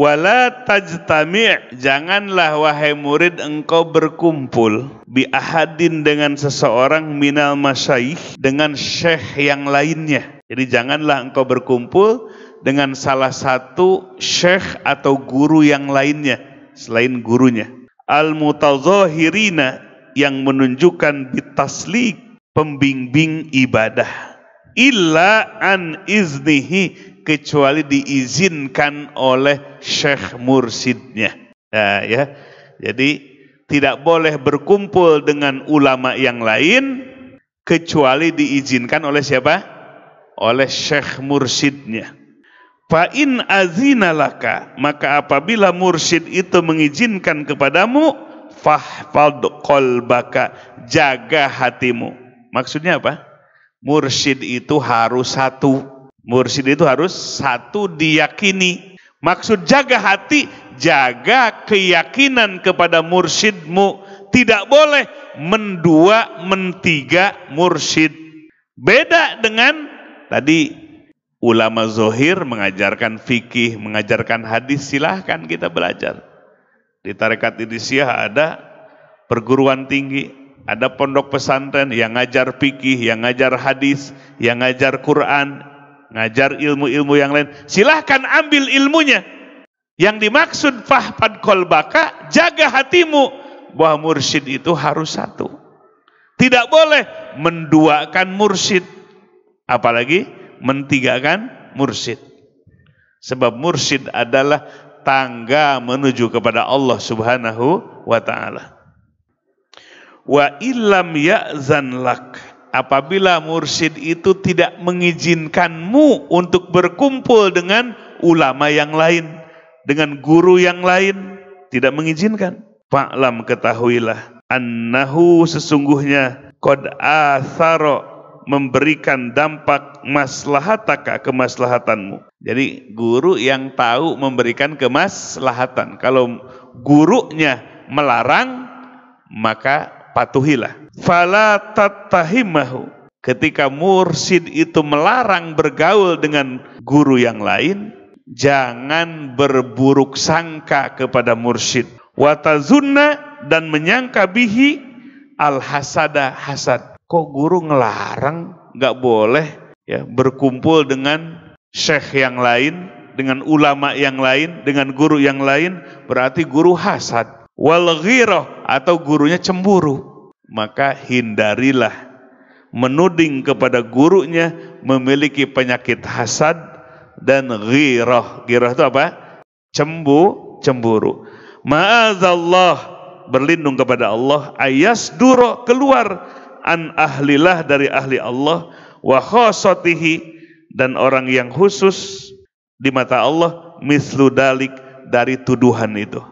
Wala tajtami' janganlah wahai murid engkau berkumpul bi ahadin dengan seseorang minal masyaih dengan syekh yang lainnya. Jadi janganlah engkau berkumpul dengan salah satu syekh atau guru yang lainnya selain gurunya. Al mutazahirina yang menunjukkan bitaslik pembimbing ibadah illa an iznihi kecuali diizinkan oleh syekh mursidnya. Nah, ya. Jadi tidak boleh berkumpul dengan ulama yang lain kecuali diizinkan oleh siapa? Oleh syekh mursidnya. Fa azinalaka, maka apabila mursid itu mengizinkan kepadamu, fahfad qalbaka, jaga hatimu. Maksudnya apa? Mursid itu harus satu Mursyid itu harus satu diyakini. Maksud jaga hati, jaga keyakinan kepada mursyidmu. Tidak boleh mendua, mentiga mursyid. Beda dengan tadi ulama zohir mengajarkan fikih, mengajarkan hadis, silahkan kita belajar. Di Tarekat Indonesia ada perguruan tinggi, ada pondok pesantren yang ngajar fikih, yang ngajar hadis, yang ngajar Quran, ngajar ilmu-ilmu yang lain. Silahkan ambil ilmunya. Yang dimaksud fahpad kolbaka, jaga hatimu. Bahwa mursyid itu harus satu. Tidak boleh menduakan mursyid. Apalagi mentigakan mursyid. Sebab mursyid adalah tangga menuju kepada Allah subhanahu wa ta'ala. Wa ilam ya'zan lak apabila mursyid itu tidak mengizinkanmu untuk berkumpul dengan ulama yang lain, dengan guru yang lain, tidak mengizinkan. Fa'lam ketahuilah annahu sesungguhnya qad atharo memberikan dampak maslahataka kemaslahatanmu. Jadi guru yang tahu memberikan kemaslahatan. Kalau gurunya melarang maka patuhilah. Fala tatahimahu. Ketika mursid itu melarang bergaul dengan guru yang lain, jangan berburuk sangka kepada mursid. Watazunna dan menyangka bihi al-hasada hasad. Kok guru ngelarang nggak boleh ya berkumpul dengan syekh yang lain, dengan ulama yang lain, dengan guru yang lain, berarti guru hasad wal atau gurunya cemburu, maka hindarilah menuding kepada gurunya memiliki penyakit hasad dan ghirah. Ghirah itu apa? Cembu, cemburu. Ma'azallah berlindung kepada Allah ayas duro keluar an ahlilah dari ahli Allah wa khosotihi dan orang yang khusus di mata Allah mislu dalik dari tuduhan itu.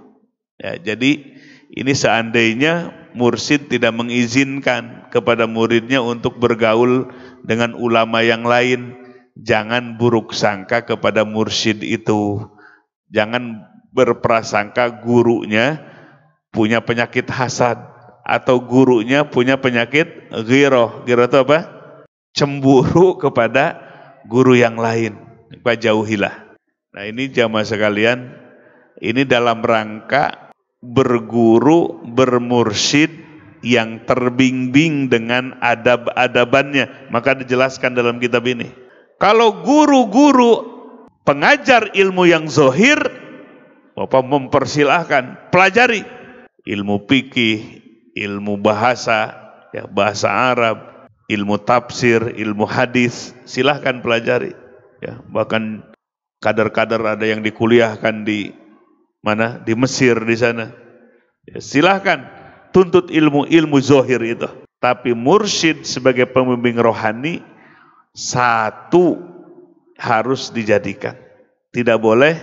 Ya, jadi ini seandainya mursid tidak mengizinkan kepada muridnya untuk bergaul dengan ulama yang lain, jangan buruk sangka kepada mursid itu. Jangan berprasangka gurunya punya penyakit hasad atau gurunya punya penyakit giroh. Giroh itu apa? Cemburu kepada guru yang lain. Pak jauhilah. Nah ini jamaah sekalian, ini dalam rangka berguru, bermursyid yang terbimbing dengan adab-adabannya. Maka dijelaskan dalam kitab ini. Kalau guru-guru pengajar ilmu yang zohir, Bapak mempersilahkan, pelajari ilmu pikih, ilmu bahasa, ya bahasa Arab, ilmu tafsir, ilmu hadis, silahkan pelajari. Ya, bahkan kader-kader ada yang dikuliahkan di Mana? Di Mesir di sana. Ya, silahkan tuntut ilmu-ilmu zohir itu. Tapi mursyid sebagai pemimpin rohani, satu harus dijadikan. Tidak boleh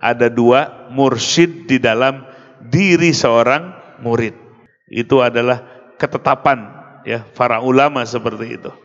ada dua mursyid di dalam diri seorang murid. Itu adalah ketetapan ya para ulama seperti itu.